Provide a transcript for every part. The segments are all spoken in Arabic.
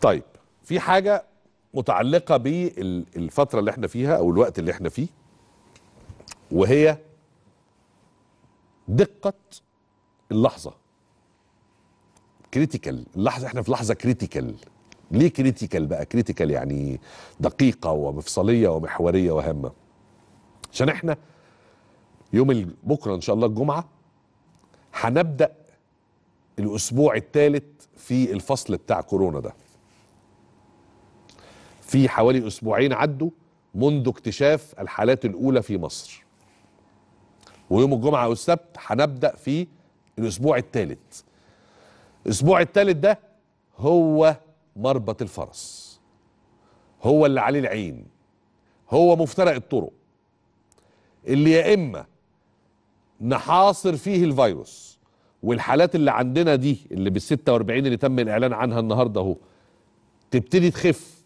طيب في حاجه متعلقه بالفتره اللي احنا فيها او الوقت اللي احنا فيه وهي دقه اللحظه كريتيكال اللحظه احنا في لحظه كريتيكال ليه كريتيكال بقى كريتيكال يعني دقيقه ومفصليه ومحوريه وهامه عشان احنا يوم بكره ان شاء الله الجمعه هنبدا الاسبوع الثالث في الفصل بتاع كورونا ده في حوالي اسبوعين عدوا منذ اكتشاف الحالات الاولى في مصر ويوم الجمعه والسبت هنبدا في الاسبوع الثالث الاسبوع الثالث ده هو مربط الفرس هو اللي عليه العين هو مفترق الطرق اللي يا اما نحاصر فيه الفيروس والحالات اللي عندنا دي اللي بال 46 اللي تم الاعلان عنها النهارده اهو تبتدي تخف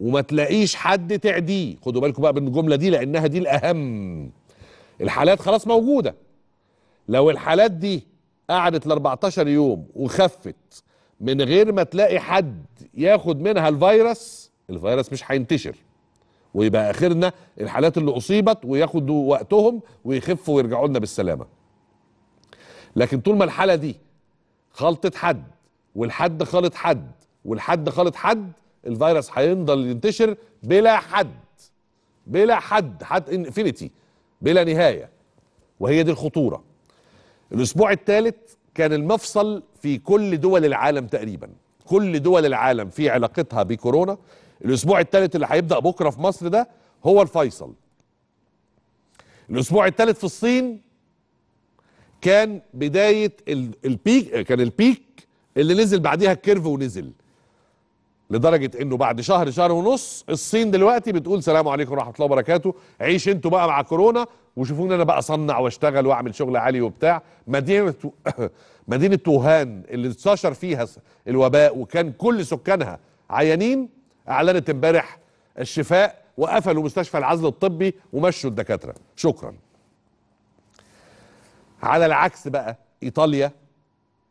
وما تلاقيش حد تعديه خدوا بالكم بقى من الجمله دي لانها دي الاهم الحالات خلاص موجوده لو الحالات دي قعدت ل 14 يوم وخفت من غير ما تلاقي حد ياخد منها الفيروس الفيروس مش هينتشر ويبقى اخرنا الحالات اللي اصيبت وياخدوا وقتهم ويخفوا ويرجعوا لنا بالسلامه لكن طول ما الحاله دي خلطت حد والحد خالط حد والحد خالط حد الفيروس هينضل ينتشر بلا حد بلا حد حد انفينيتي بلا نهايه وهي دي الخطوره الاسبوع الثالث كان المفصل في كل دول العالم تقريبا كل دول العالم في علاقتها بكورونا الاسبوع الثالث اللي هيبدا بكره في مصر ده هو الفيصل الاسبوع الثالث في الصين كان بدايه البيك كان البيك اللي نزل بعديها الكيرف ونزل لدرجه انه بعد شهر شهر ونص الصين دلوقتي بتقول سلام عليكم ورحمه الله وبركاته عيش انتوا بقى مع كورونا وشوفوني انا بقى اصنع واشتغل واعمل شغل عالي وبتاع مدينه مدينه ووهان اللي انتشر فيها الوباء وكان كل سكانها عيانين اعلنت امبارح الشفاء وقفلوا مستشفى العزل الطبي ومشوا الدكاتره شكرا على العكس بقى ايطاليا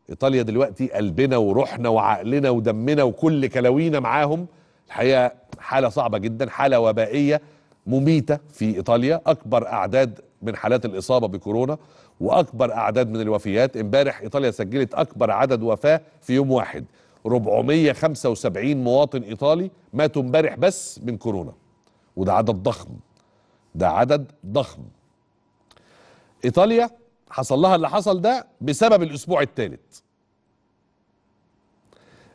ايطاليا دلوقتي قلبنا وروحنا وعقلنا ودمنا وكل كلاوينا معاهم الحقيقه حاله صعبه جدا حاله وبائيه مميته في ايطاليا اكبر اعداد من حالات الاصابه بكورونا واكبر اعداد من الوفيات امبارح ايطاليا سجلت اكبر عدد وفاه في يوم واحد 475 مواطن ايطالي ماتوا امبارح بس من كورونا وده عدد ضخم ده عدد ضخم ايطاليا حصل لها اللي حصل ده بسبب الاسبوع الثالث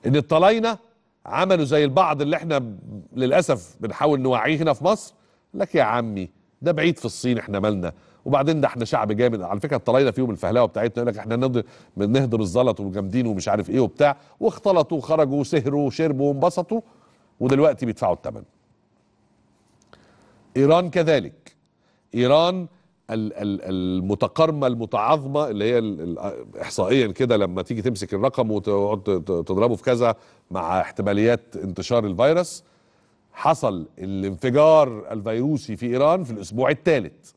ان الطلاينه عملوا زي البعض اللي احنا للاسف بنحاول نوعيه هنا في مصر لك يا عمي ده بعيد في الصين احنا مالنا وبعدين ده احنا شعب جامد على فكره الطلاينه فيهم الفهلاوه بتاعتنا يقول لك احنا نهضم الزلط وجامدين ومش عارف ايه وبتاع واختلطوا وخرجوا وسهروا وشربوا وانبسطوا ودلوقتي بيدفعوا الثمن ايران كذلك ايران المتقارمه المتعاظمه اللي هي احصائيا كده لما تيجي تمسك الرقم وتقعد تضربه في كذا مع احتماليات انتشار الفيروس حصل الانفجار الفيروسي في ايران في الاسبوع الثالث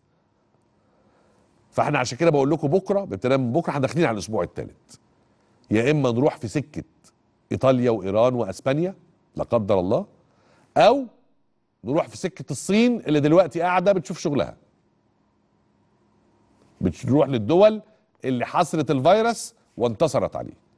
فاحنا عشان كده بقول لكم بكره بتنام من بكره احنا داخلين على الاسبوع الثالث يا اما نروح في سكه ايطاليا وايران واسبانيا لا قدر الله او نروح في سكه الصين اللي دلوقتي قاعده بتشوف شغلها بتروح للدول اللي حصرت الفيروس وانتصرت عليه